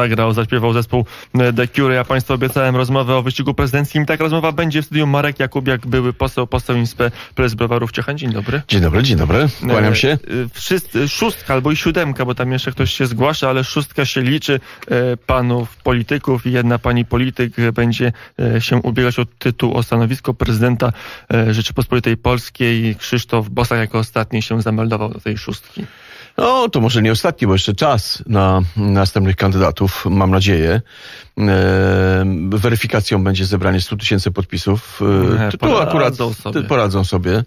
zagrał, zaśpiewał zespół e, The Cure. Ja Państwu obiecałem rozmowę o wyścigu prezydenckim. Tak rozmowa będzie w studiu Marek Jakubiak, były poseł, poseł INSPE, prezes Browarów Ciechan. Dzień dobry. Dzień dobry, dzień dobry. Kłaniam e, się. E, wszyscy, szóstka albo i siódemka, bo tam jeszcze ktoś się zgłasza, ale szóstka się liczy panów polityków i jedna pani polityk będzie się ubiegać o tytuł, o stanowisko prezydenta Rzeczypospolitej Polskiej. Krzysztof Bosak jako ostatni się zameldował do tej szóstki. No, to może nie ostatni, bo jeszcze czas na następnych kandydatów podpisów, mam nadzieję. E, weryfikacją będzie zebranie 100 tysięcy podpisów. E, mhm, tu akurat sobie. poradzą sobie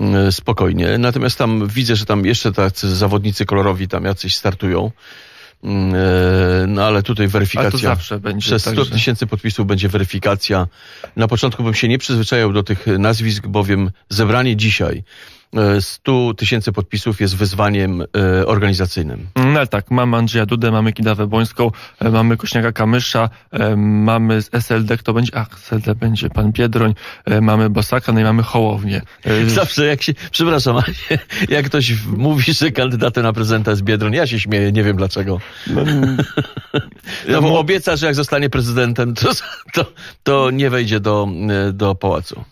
e, spokojnie. Natomiast tam widzę, że tam jeszcze tacy zawodnicy kolorowi tam jacyś startują. No ale tutaj weryfikacja. Ale Przez 100 także. tysięcy podpisów będzie weryfikacja. Na początku bym się nie przyzwyczajał do tych nazwisk, bowiem zebranie dzisiaj 100 e, tysięcy podpisów jest wyzwaniem e, organizacyjnym. No ale tak, mamy Andrzeja Dudę, mamy Kidawę Błońską, e, mamy Kośniaka Kamysza, mamy z SLD, kto będzie? Ach, SLD będzie pan Biedroń, mamy Bosaka, no i mamy Hołownię. Zawsze jak się, przepraszam, jak ktoś mówi, że kandydatem na prezydenta jest Biedroń, ja się śmieję, nie wiem dlaczego. No, no, no bo obieca, że jak zostanie prezydentem, to, to, to nie wejdzie do, do pałacu.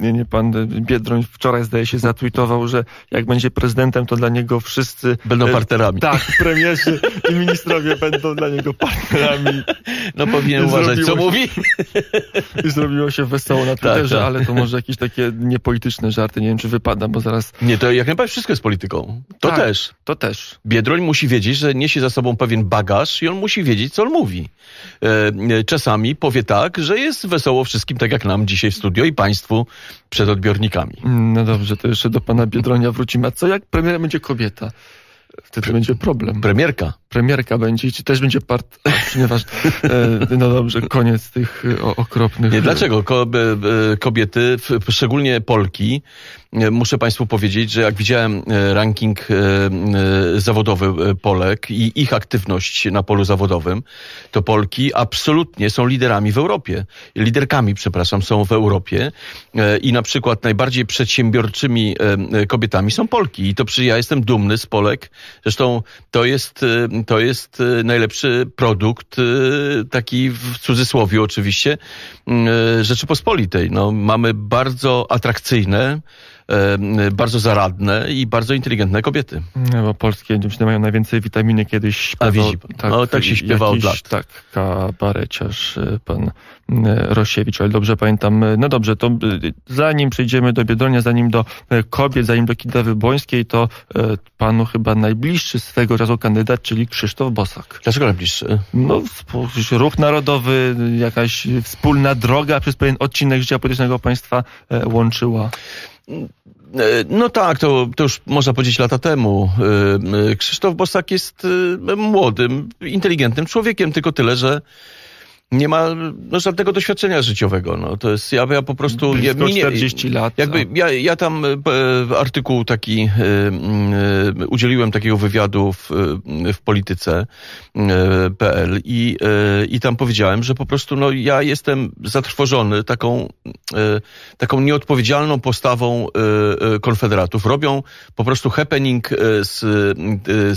Nie, nie, pan Biedroń wczoraj zdaje się zatłumaczył tweetował, że jak będzie prezydentem, to dla niego wszyscy... Będą e, partnerami. Tak, premierzy i ministrowie będą dla niego partnerami. No powinien I uważać, co się, mówi. I zrobiło się wesoło na tak, Twitterze, tak, tak. ale to może jakieś takie niepolityczne żarty, nie wiem, czy wypada, bo zaraz... Nie, to jak najbardziej wszystko jest polityką. To tak, też. To też. Biedroń musi wiedzieć, że niesie za sobą pewien bagaż i on musi wiedzieć, co on mówi. E, e, czasami powie tak, że jest wesoło wszystkim, tak jak nam dzisiaj w studio i państwu przed odbiornikami. Mm, no dobrze, to jeszcze do pana Biedronia wrócimy. A co jak premierem będzie kobieta? Wtedy Pre będzie problem. Premierka premierka będzie i czy też będzie part... Ponieważ, e, no dobrze, koniec tych e, okropnych... Nie, dlaczego? E, kobiety, szczególnie Polki, muszę Państwu powiedzieć, że jak widziałem ranking zawodowy Polek i ich aktywność na polu zawodowym, to Polki absolutnie są liderami w Europie. Liderkami, przepraszam, są w Europie i na przykład najbardziej przedsiębiorczymi kobietami są Polki. I to przy, ja jestem dumny z Polek. Zresztą to jest to jest y, najlepszy produkt, y, taki w cudzysłowie oczywiście, y, Rzeczypospolitej. No, mamy bardzo atrakcyjne, E, bardzo zaradne i bardzo inteligentne kobiety. No, bo polskie dziewczyny mają najwięcej witaminy kiedyś. Śpiewał, A widzi pan. Tak, o, tak się śpiewa od lat. Tak, kabareciarz, e, pan e, Rosiewicz, ale dobrze pamiętam. No dobrze, to zanim przejdziemy do Biedronia, zanim do kobiet, zanim do Kidy Wybońskiej, to panu chyba najbliższy swego razu kandydat, czyli Krzysztof Bosak. Dlaczego najbliższy? No, ruch narodowy, jakaś wspólna droga przez pewien odcinek życia politycznego państwa łączyła E, no tak, to, to już można powiedzieć lata temu. E, e, Krzysztof Bosak jest młodym, inteligentnym człowiekiem, tylko tyle, że nie ma no, żadnego doświadczenia życiowego. No, to jest, ja, ja po prostu... Blisko 40 lat. Jakby tak. ja, ja tam e, e artykuł taki, e, e, udzieliłem takiego wywiadu w, e, w polityce.pl e, i, i tam powiedziałem, że po prostu no, ja jestem zatrwożony taką, taką nieodpowiedzialną postawą konfederatów. Robią po prostu happening z,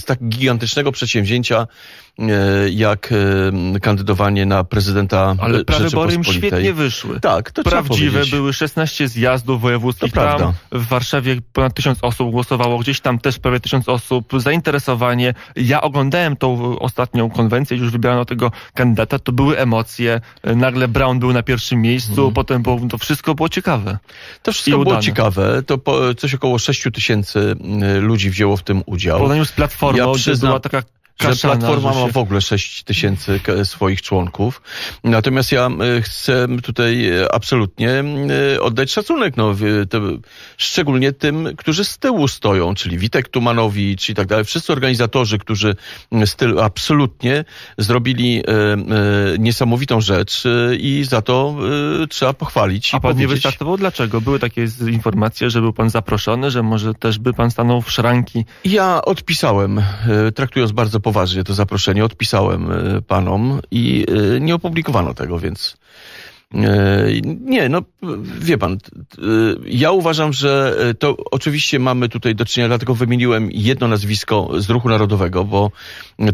z tak gigantycznego przedsięwzięcia, E, jak e, kandydowanie na prezydenta Ale prawybory im świetnie wyszły. Tak, to Prawdziwe były 16 zjazdów wojewódzkich. To tam w Warszawie ponad tysiąc osób głosowało, gdzieś tam też prawie tysiąc osób. Zainteresowanie. Ja oglądałem tą e, ostatnią konwencję, już wybrano tego kandydata, to były emocje. Nagle Brown był na pierwszym miejscu, hmm. potem było, to wszystko było ciekawe. To wszystko było ciekawe. To po, coś około 6 tysięcy ludzi wzięło w tym udział. W porównaniu z Platformą, ja była taka że Platforma ma w ogóle 6 tysięcy swoich członków. Natomiast ja e, chcę tutaj e, absolutnie e, oddać szacunek, no, te, szczególnie tym, którzy z tyłu stoją, czyli Witek Tumanowicz i tak dalej. Wszyscy organizatorzy, którzy z tyłu absolutnie zrobili niesamowitą rzecz i za to trzeba pochwalić. A pan nie wystartował? Dlaczego? Były takie informacje, że był pan zaproszony, że może też by pan stanął w szranki? Ja odpisałem, traktując bardzo poważnie poważnie to zaproszenie, odpisałem e, panom i e, nie opublikowano tego, więc E, nie, no wie pan, ja uważam, że e, to oczywiście mamy tutaj do czynienia, dlatego wymieniłem jedno nazwisko z ruchu narodowego, bo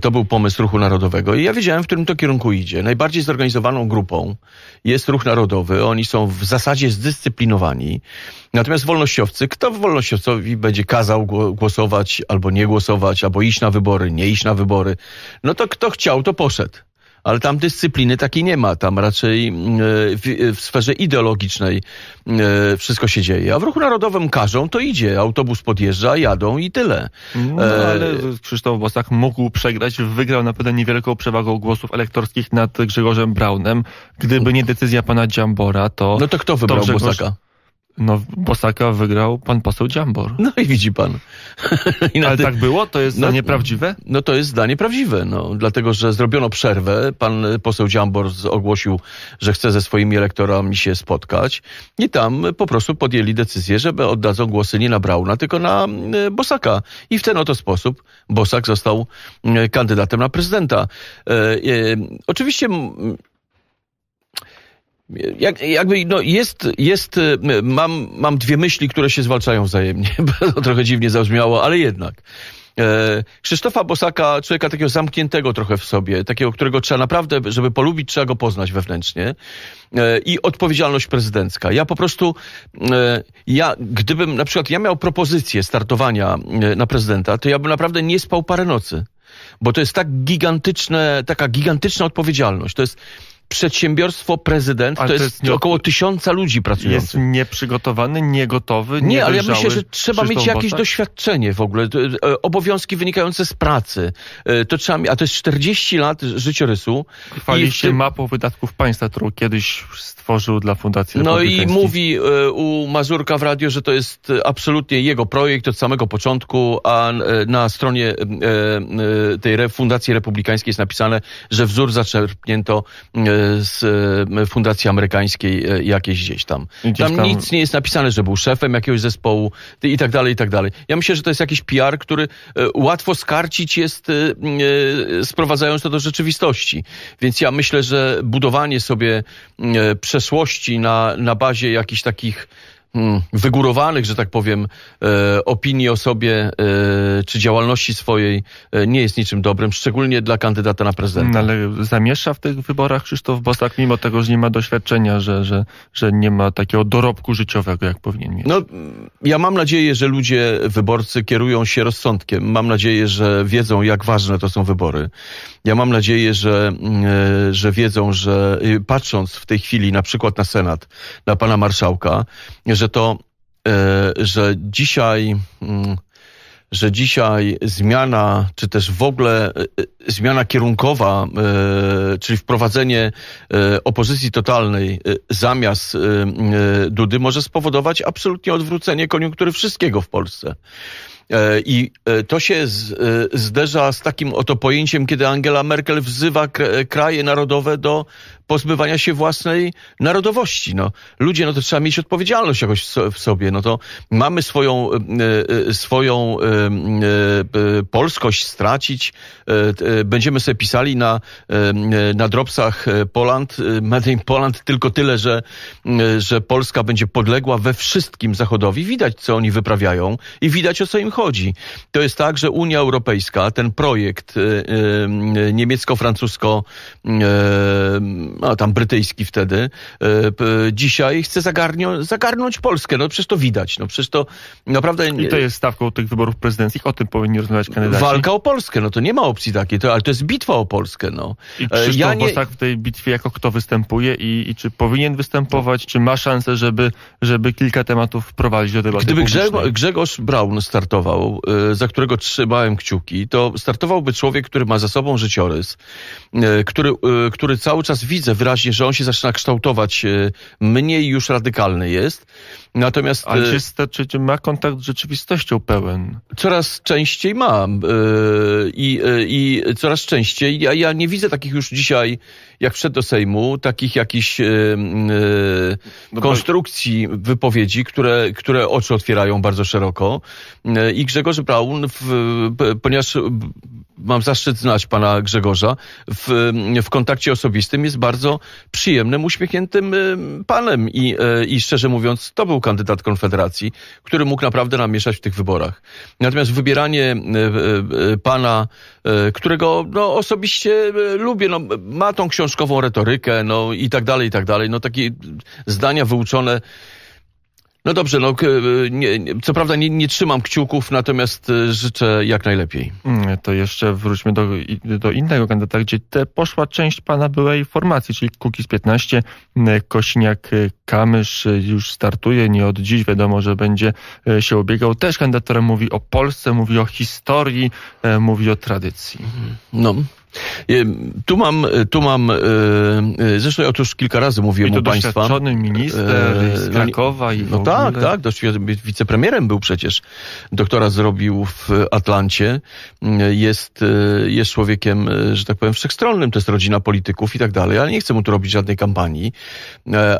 to był pomysł ruchu narodowego i ja wiedziałem, w którym to kierunku idzie. Najbardziej zorganizowaną grupą jest ruch narodowy, oni są w zasadzie zdyscyplinowani. Natomiast wolnościowcy, kto wolnościowcowi będzie kazał głosować albo nie głosować, albo iść na wybory, nie iść na wybory, no to kto chciał, to poszedł ale tam dyscypliny takiej nie ma. Tam raczej mm, e, w, e, w sferze ideologicznej mm, e, wszystko się dzieje. A w ruchu narodowym każą, to idzie. Autobus podjeżdża, jadą i tyle. No, ale Krzysztof Bosak mógł przegrać. Wygrał pewno niewielką przewagą głosów elektorskich nad Grzegorzem Braunem. Gdyby nie decyzja pana Dziambora, to... No to kto wybrał to Grzegorz... Bosaka? No, Bosaka wygrał pan poseł Dziambor. No i widzi pan. I Ale tak było? To jest no, zdanie prawdziwe? No to jest zdanie prawdziwe, no, dlatego że zrobiono przerwę. Pan y, poseł Dziambor ogłosił, że chce ze swoimi elektorami się spotkać i tam po prostu podjęli decyzję, żeby oddadzą głosy nie na Brauna, tylko na y, Bosaka. I w ten oto sposób Bosak został y, kandydatem na prezydenta. E, e, oczywiście jak, jakby, no jest, jest y, mam, mam dwie myśli, które się zwalczają wzajemnie. Trochę dziwnie zabrzmiało, ale jednak. E, Krzysztofa Bosaka, człowieka takiego zamkniętego trochę w sobie, takiego, którego trzeba naprawdę, żeby polubić, trzeba go poznać wewnętrznie. E, I odpowiedzialność prezydencka. Ja po prostu, e, ja, gdybym na przykład ja miał propozycję startowania na prezydenta, to ja bym naprawdę nie spał parę nocy. Bo to jest tak gigantyczne, taka gigantyczna odpowiedzialność. To jest przedsiębiorstwo prezydent to, jest, nie... około tysiąca ludzi pracujących. Jest nieprzygotowany, niegotowy, Nie, nie ale ja myślę, że trzeba mieć jakieś doświadczenie w ogóle. E, e, obowiązki wynikające z pracy. E, to trzeba, a to jest 40 lat życiorysu. Chwali się tym... mapą wydatków państwa, którą kiedyś stworzył dla Fundacji No i mówi u Mazurka w radio, że to jest absolutnie jego projekt od samego początku, a na stronie tej Fundacji Republikańskiej jest napisane, że wzór zaczerpnięto z e, fundacji amerykańskiej e, jakiejś gdzieś tam. Gdzieś tam. tam. nic nie jest napisane, że był szefem jakiegoś zespołu i tak dalej, i tak dalej. Ja myślę, że to jest jakiś PR, który e, łatwo skarcić jest sprowadzając to do rzeczywistości. Więc ja myślę, że budowanie sobie przeszłości na, na bazie jakichś takich Hmm. wygórowanych, że tak powiem, e, opinii o sobie e, czy działalności swojej e, nie jest niczym dobrym, szczególnie dla kandydata na prezydenta. No, ale zamiesza w tych wyborach Krzysztof Bosak, mimo tego, że nie ma doświadczenia, że, że, że nie ma takiego dorobku życiowego, jak powinien mieć. No, ja mam nadzieję, że ludzie, wyborcy kierują się rozsądkiem. Mam nadzieję, że wiedzą, jak ważne to są wybory. Ja mam nadzieję, że, że wiedzą, że y, patrząc w tej chwili na przykład na Senat, na pana marszałka, że że to, e, że dzisiaj, mm, że dzisiaj zmiana, czy też w ogóle e, e, zmiana kierunkowa, czyli wprowadzenie opozycji totalnej zamiast Dudy może spowodować absolutnie odwrócenie koniunktury wszystkiego w Polsce. E, I e, to się e, zderza z takim oto pojęciem, kiedy Angela Merkel wzywa kraje narodowe do pozbywania się własnej narodowości. No, ludzie, no to trzeba mieć odpowiedzialność jakoś w sobie. No to mamy swoją, swoją polskość stracić. Będziemy sobie pisali na, na drobcach Poland, Made in Poland tylko tyle, że, że Polska będzie podległa we wszystkim Zachodowi. Widać, co oni wyprawiają i widać, o co im chodzi. To jest tak, że Unia Europejska, ten projekt e, e, niemiecko-francusko, e, a tam brytyjski wtedy, dzisiaj chce zagarnią, zagarnąć Polskę. No przecież to widać. No przecież to naprawdę... I to jest stawką tych wyborów prezydenckich, o tym powinni rozmawiać kandydaci. Walka o Polskę, no to nie ma opcji takiej, to, ale to jest bitwa o Polskę, no. I Krzysztof ja nie... Bosak w tej bitwie jako kto występuje i, i czy powinien występować, czy ma szansę, żeby, żeby kilka tematów wprowadzić do debaty Gdyby Grzegorz, Grzegorz Braun startował startował, y, za którego trzymałem kciuki, to startowałby człowiek, który ma za sobą życiorys, y, który, y, który cały czas widzę wyraźnie, że on się zaczyna kształtować, mniej już radykalny jest Natomiast... Ale czy, czy, czy ma kontakt z rzeczywistością pełen? Coraz częściej mam y, i, y, i coraz częściej. Ja, ja nie widzę takich już dzisiaj, jak wszedł do Sejmu, takich jakichś y, no konstrukcji wypowiedzi, które, które oczy otwierają bardzo szeroko. I Grzegorz Braun, w, ponieważ mam zaszczyt znać pana Grzegorza, w, w kontakcie osobistym jest bardzo przyjemnym, uśmiechniętym panem i, i szczerze mówiąc, to był kandydat Konfederacji, który mógł naprawdę namieszać w tych wyborach. Natomiast wybieranie e, e, e, pana, którego no, osobiście lubię, no, ma tą książkową retorykę no, i tak dalej, i tak dalej, no takie zdania wyuczone no dobrze, no, nie, nie, co prawda nie, nie, trzymam kciuków, natomiast y, życzę jak najlepiej. Mm, to jeszcze wróćmy do, do innego kandydata, gdzie te poszła część pana byłej formacji, czyli Kukiz 15, y, Kośniak-Kamysz y, już startuje, nie od dziś wiadomo, że będzie się ubiegał. Też kandydatorem mówi o Polsce, mówi o historii, mówi o tradycji. Mhm. No, Y, tu mam, y, tu mam, y, zresztą ja już kilka razy mówiłem I to o Państwa. minister z no Krakowa i No tak, tak, wicepremierem był przecież. Doktora zrobił w Atlancie. Jest, jest człowiekiem, że tak powiem, wszechstronnym, to jest rodzina polityków i tak dalej, ale nie chcę mu tu robić żadnej kampanii.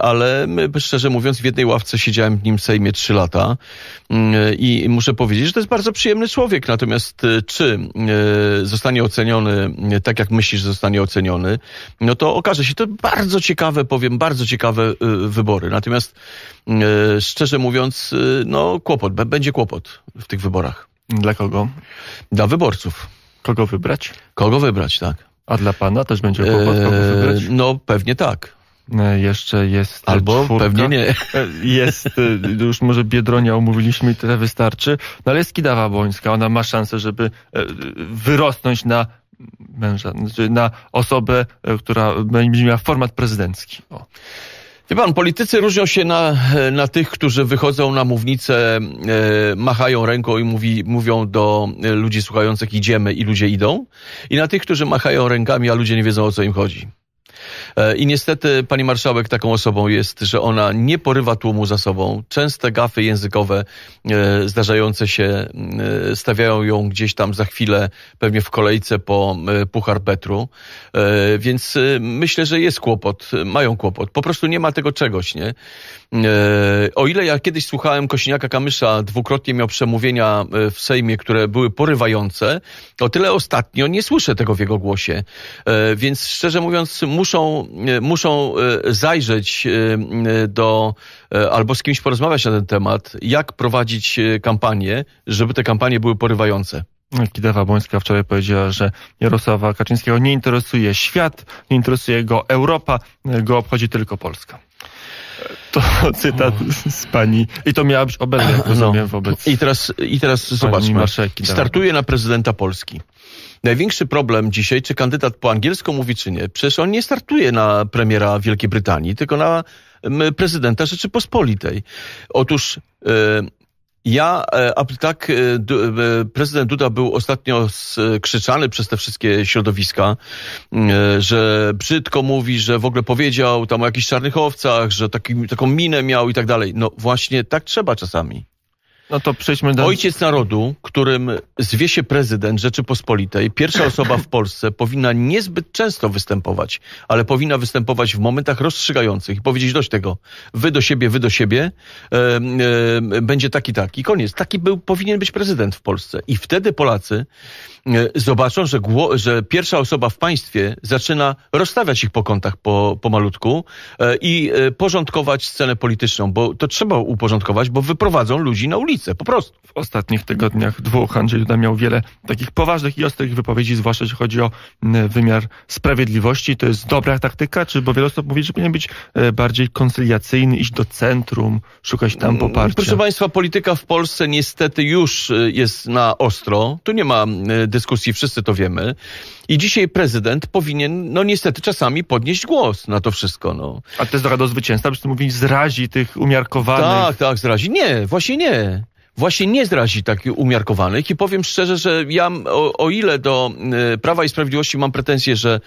Ale szczerze mówiąc, w jednej ławce siedziałem w nim w Sejmie trzy lata i muszę powiedzieć, że to jest bardzo przyjemny człowiek. Natomiast czy zostanie oceniony tak jak myślisz, zostanie oceniony, no to okaże się to bardzo ciekawe, powiem, bardzo ciekawe y, wybory. Natomiast y, szczerze mówiąc, y, no kłopot, będzie kłopot w tych wyborach. Dla kogo? Dla wyborców. Kogo wybrać? Kogo wybrać, tak. A dla pana też będzie e, kłopot, kogo wybrać? No pewnie tak. E, jeszcze jest. Albo czwórka. pewnie nie. E, jest, już może Biedronia omówiliśmy i tyle wystarczy. No ale jest Kidawa Błońska, ona ma szansę, żeby wyrosnąć na męża, znaczy na osobę, e, która no, będzie miała format prezydencki. O. Wie pan, politycy różnią się na, na tych, którzy wychodzą na mównicę, e, machają ręką i mówi, mówią do ludzi słuchających idziemy i ludzie idą, i na tych, którzy machają rękami, a ludzie nie wiedzą o co im chodzi. E, I niestety pani marszałek taką osobą jest, że ona nie porywa tłumu za sobą. Częste gafy językowe e, zdarzające się e, stawiają ją gdzieś tam za chwilę, pewnie w kolejce po puchar Petru. Więc myślę, że jest kłopot, mają kłopot. Po prostu nie ma tego czegoś, nie? O ile ja kiedyś słuchałem Kośniaka Kamysza, dwukrotnie miał przemówienia w Sejmie, które były porywające, o tyle ostatnio nie słyszę tego w jego głosie. Więc szczerze mówiąc, muszę muszą, e, muszą e, zajrzeć e, do albo z kimś porozmawiać na ten temat, jak prowadzić kampanię, żeby te kampanie były porywające. Kidawa Błońska wczoraj powiedziała, że Jarosława Kaczyńskiego nie interesuje świat, nie interesuje go Europa, go obchodzi tylko Polska. To cytat z pani. I to miała być obelga, no. rozumiem, no. wobec. I teraz, i teraz zobaczmy. Startuje na prezydenta Polski. Największy problem dzisiaj, czy kandydat po angielsku mówi, czy nie. Przecież on nie startuje na premiera Wielkiej Brytanii, tylko na prezydenta Rzeczypospolitej. Otóż ja, e, a tak, e, e, prezydent Duda był ostatnio skrzyczany przez te wszystkie środowiska, że brzydko mówi, że w ogóle powiedział tam o jakichś czarnych owcach, że taki, taką minę miał i tak dalej. No właśnie tak trzeba czasami. No to przejdźmy do... Ojciec narodu, którym zwie się prezydent Rzeczypospolitej, pierwsza osoba w Polsce powinna niezbyt często występować, ale powinna występować w momentach rozstrzygających i powiedzieć dość tego, wy do siebie, wy do siebie, e, e, będzie taki, taki, koniec. Taki był, powinien być prezydent w Polsce. I wtedy Polacy e, zobaczą, że, że pierwsza osoba w państwie zaczyna rozstawiać ich po kątach po, po malutku e, i e, porządkować scenę polityczną, bo to trzeba uporządkować, bo wyprowadzą ludzi na ulicę ulicę, po prostu. W ostatnich tygodniach dwóch Andrzej Duda miał wiele takich poważnych i ostrych wypowiedzi, zwłaszcza jeśli chodzi o wymiar sprawiedliwości. To jest dobra taktyka, czy bo wiele osób mówi, że powinien być e, bardziej koncyliacyjny, iść do centrum, szukać tam mm, poparcia. Proszę Państwa, polityka w Polsce niestety już e, jest na ostro. Tu nie ma dyskusji, wszyscy to wiemy. I dzisiaj prezydent powinien, no niestety, czasami podnieść głos na to wszystko. No. A do zdrado zwycięstwa, przy tym mówić, zrazi tych umiarkowanych. Tak, tak, zrazi. Nie, właśnie nie właśnie nie zrazi takich umiarkowanych i powiem szczerze, że ja o, o ile do y, Prawa i Sprawiedliwości mam pretensje, że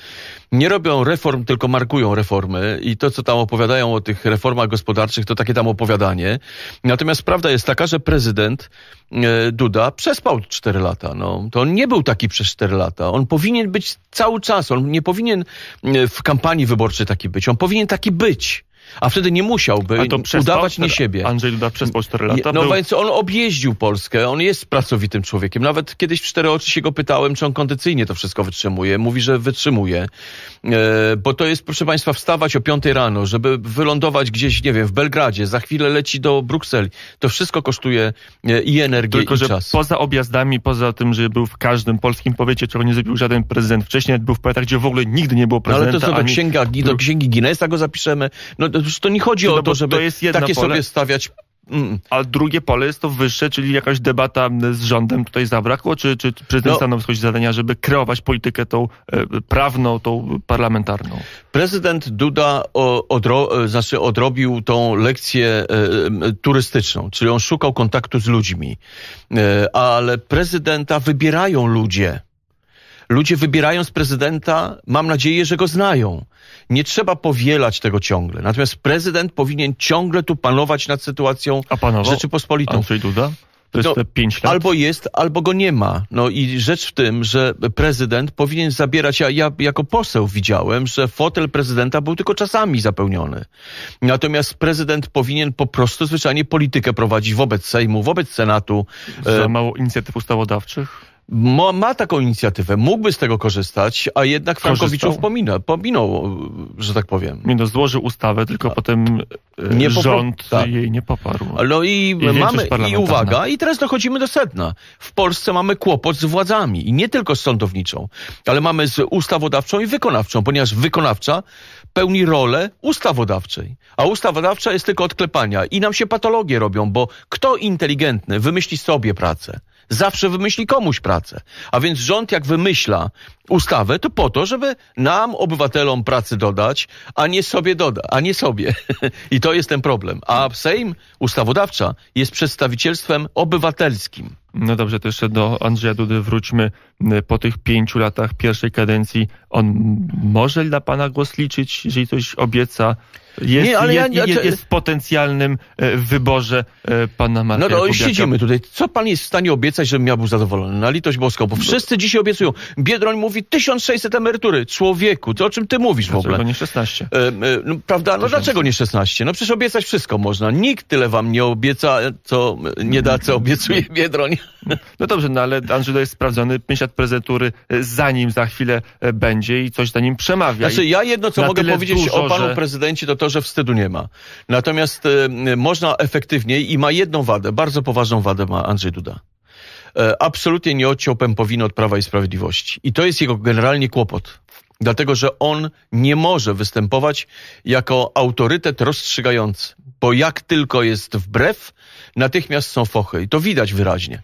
nie robią reform, tylko markują reformy i to, co tam opowiadają o tych reformach gospodarczych, to takie tam opowiadanie. Natomiast prawda jest taka, że prezydent y, Duda przespał 4 lata. No, to on nie był taki przez 4 lata. On powinien być cały czas, on nie powinien y, w kampanii wyborczej taki być. On powinien taki być. A wtedy nie musiałby udawać nie siebie. Andrzej Duda przespał 4 lata. No był... więc on objeździł Polskę, on jest pracowitym człowiekiem. Nawet kiedyś w cztery oczy się go pytałem, czy on kondycyjnie to wszystko wytrzymuje. Mówi, że wytrzymuje. E, bo to jest, proszę Państwa, wstawać o 5 rano, żeby wylądować gdzieś, nie wiem, w Belgradzie, za chwilę leci do Brukseli. To wszystko kosztuje e, i energię, Tylko, i że czas. poza objazdami, poza tym, że był w każdym polskim powiecie, czego nie zrobił żaden prezydent wcześniej, był w powiatach, gdzie w ogóle nigdy nie było prezydenta. No ale to co, do, ani... księga, do księgi Guinnessa go zapiszemy. No, no to nie chodzi no, o to, żeby to takie pole. sobie stawiać mm. a drugie pole jest to wyższe, czyli jakaś debata z rządem tutaj zabrakło, czy, czy prezydent no, Stanów schodzi zadania, żeby kreować politykę tą e, prawną, tą parlamentarną? Prezydent Duda odro, znaczy odrobił tą lekcję e, turystyczną, czyli on szukał kontaktu z ludźmi, e, ale prezydenta wybierają ludzie. Ludzie wybierając prezydenta, mam nadzieję, że go znają. Nie trzeba powielać tego ciągle. Natomiast prezydent powinien ciągle tu panować nad sytuacją A panował Rzeczypospolitą. Andrzej Duda? To jest no, te pięć lat? Albo jest, albo go nie ma. No i rzecz w tym, że prezydent powinien zabierać, ja, ja jako poseł widziałem, że fotel prezydenta był tylko czasami zapełniony. Natomiast prezydent powinien po prostu zwyczajnie politykę prowadzić wobec Sejmu, wobec Senatu. Za e, mało inicjatyw ustawodawczych? ma, ma, taką inicjatywę, mógłby z tego korzystać, a jednak Frankowiczów pomina, pominął, że tak powiem. Nie, no złożył ustawę, tylko a, potem e, nie rząd tak. jej nie poparł. No i, I mamy, i uwaga, i teraz dochodzimy do sedna. W Polsce mamy kłopot z władzami i nie tylko z sądowniczą, ale mamy z ustawodawczą i wykonawczą, ponieważ wykonawcza pełni rolę ustawodawczej, a ustawodawcza jest tylko odklepania i nam się patologie robią, bo kto inteligentny wymyśli sobie pracę? zawsze wymyśli komuś pracę. A więc rząd jak wymyśla ustawę, to po to, żeby nam, obywatelom, pracy dodać, a nie sobie doda, a nie sobie. I to jest ten problem. A Sejm, ustawodawcza, jest przedstawicielstwem obywatelskim. No dobrze, to jeszcze do Andrzeja Dudy wróćmy. Y, po tych pięciu latach pierwszej kadencji on może dla pana głos liczyć, jeżeli coś obieca? Jest, nie, ale jest, ja, jest, jest potencjalnym w y, wyborze y, pana Marka No to no, siedzimy tutaj. Co pan jest w stanie obiecać, żebym ja był zadowolony? Na litość boską, bo wszyscy dzisiaj obiecują. Biedroń mówi 1600 emerytury. Człowieku, to o czym ty mówisz dlaczego w ogóle? Dlaczego nie 16? E, e, no, prawda? No 1000. dlaczego nie 16? No przecież obiecać wszystko można. Nikt tyle wam nie obieca, co nie da, co obiecuje Biedroń. No dobrze, no ale Andrzej Duda jest sprawdzony, myśl prezentury e, zanim za chwilę e, będzie i coś za nim przemawia. Znaczy ja jedno, co mogę powiedzieć dużo, o panu że... prezydencie, to to, że wstydu nie ma. Natomiast y, można efektywniej i ma jedną wadę, bardzo poważną wadę ma Andrzej Duda absolutnie nie odciął pępowiny od Prawa i Sprawiedliwości. I to jest jego generalnie kłopot. Dlatego, że on nie może występować jako autorytet rozstrzygający, bo jak tylko jest wbrew, natychmiast są fochy. I to widać wyraźnie.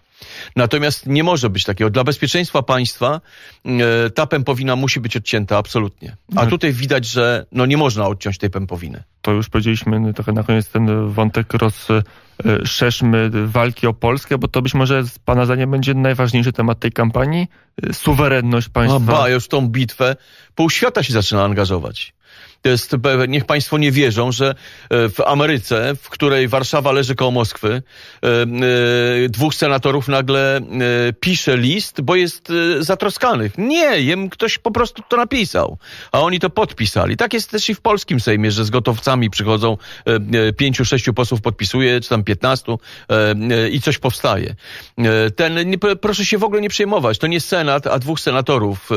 Natomiast nie może być takiego. Dla bezpieczeństwa państwa e, ta pępowina musi być odcięta absolutnie. A mhm. tutaj widać, że no nie można odciąć tej pępowiny. To już powiedzieliśmy no, trochę na koniec ten wątek rozszerzmy e, walki o Polskę, bo to być może z Pana zdaniem będzie najważniejszy temat tej kampanii? E, suwerenność państwa. A no, ba, już tą bitwę pół świata się zaczyna angażować jest, e, niech Państwo nie wierzą, że e, w Ameryce, w której Warszawa leży koło Moskwy, e, dwóch senatorów nagle pisze list, bo jest zatroskanych. Nie, im ktoś po prostu to napisał, a oni to podpisali. Tak jest też i w polskim Sejmie, że z gotowcami przychodzą pięciu, sześciu posłów podpisuje, czy tam piętnastu i coś powstaje. Ten, proszę się w ogóle nie przejmować, to nie Senat, a dwóch senatorów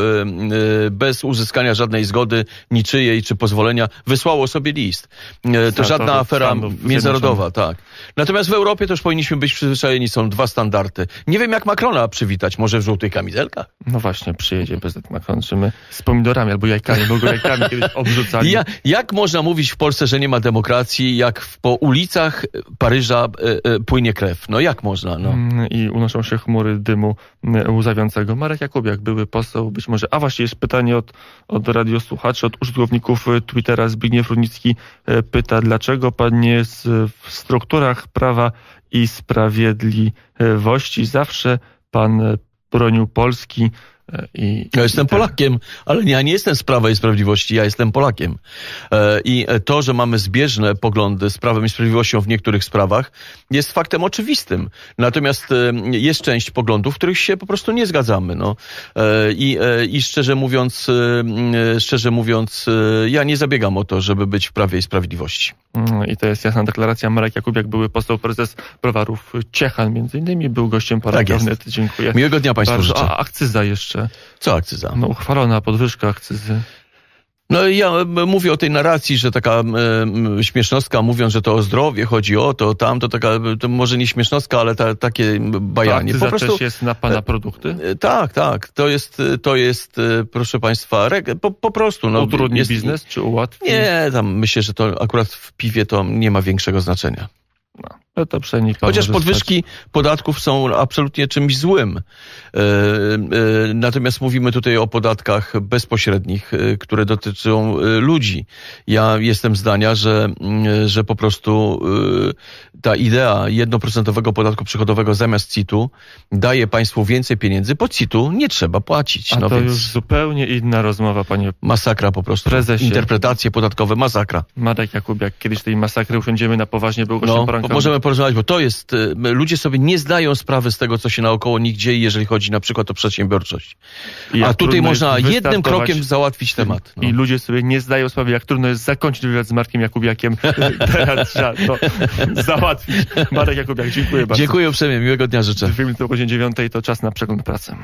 bez uzyskania żadnej zgody niczyjej czy pozwolenia wyzwolenia wysłało sobie list. E, to żadna afera międzynarodowa, tak. Natomiast w Europie też powinniśmy być przyzwyczajeni, są dwa standardy. Nie wiem, jak Macrona przywitać, może w żółtych kamizelkach? No właśnie, przyjedzie Prezydent Macron, czy my z pomidorami albo jajkami, bo jajkami kiedyś obrzucali. Ja, jak można mówić w Polsce, że nie ma demokracji, jak w, po ulicach Paryża e, e, płynie krew? No jak można? No. Mm, I unoszą się chmury dymu łzawiącego. Marek Jakubiak, były poseł, być może. A właśnie jest pytanie od, od radiosłuchaczy, od użytkowników e, Twittera. Zbigniew Runicki e, pyta, dlaczego pan nie jest w strukturach prawa i sprawiedliwości? Zawsze pan bronił Polski i, ja jestem i tak. Polakiem, ale ja nie jestem z Prawa i Sprawiedliwości, ja jestem Polakiem. E, I to, że mamy zbieżne poglądy z Prawem i Sprawiedliwością w niektórych sprawach, jest faktem oczywistym. Natomiast e, jest część poglądów, w których się po prostu nie zgadzamy. No. E, I, I szczerze mówiąc, szczerze mówiąc, ja nie zabiegam o to, żeby być w Prawie i Sprawiedliwości. Mm, i to jest jasna deklaracja, Marek Jakub jak były poseł prezes browarów Ciechan, między innymi był gościem Paragionet. Tak Dziękuję. Miłego dnia Państwu Bardzo. życzę. A akcyza jeszcze. Co akcyza? No uchwalona podwyżka akcyzy. No ja mówię o tej narracji, że taka e, śmiesznostka, mówiąc, że to o zdrowie chodzi o to, tam, to taka, to może nie śmiesznostka, ale ta, takie bajanie. Tak, po prostu jest na pana e, produkty? E, tak, tak. To jest, to jest e, proszę państwa, po, po prostu. No, Utrudni jest, biznes czy ułatwi? Nie, tam myślę, że to akurat w piwie to nie ma większego znaczenia. No to Chociaż podwyżki stać. podatków są absolutnie czymś złym. E, e, natomiast mówimy tutaj o podatkach bezpośrednich, e, które dotyczą ludzi. Ja jestem zdania, że, mm, że po prostu ta idea jednoprocentowego podatku przychodowego zamiast CIT-u daje państwu więcej pieniędzy, bo CIT-u nie trzeba płacić. A no to więc... już zupełnie inna rozmowa, panie Masakra po prostu. Prezesie. Interpretacje podatkowe, masakra. Marek Jakubiak, kiedyś tej masakry usiądziemy na poważnie, był no, poranka. Możemy poleżałaś, bo to jest, y, ludzie sobie nie zdają sprawy z tego, co się naokoło nich dzieje, jeżeli chodzi na przykład o przedsiębiorczość. A tutaj można jednym krokiem załatwić temat. No. I ludzie sobie nie zdają sprawy, jak trudno jest zakończyć wywiad z Markiem Jakubiakiem. Teraz trzeba to załatwić. Marek Jakubiak, dziękuję bardzo. Dziękuję uprzejmie, miłego dnia życzę. W godzinie 9 to czas na przegląd pracy.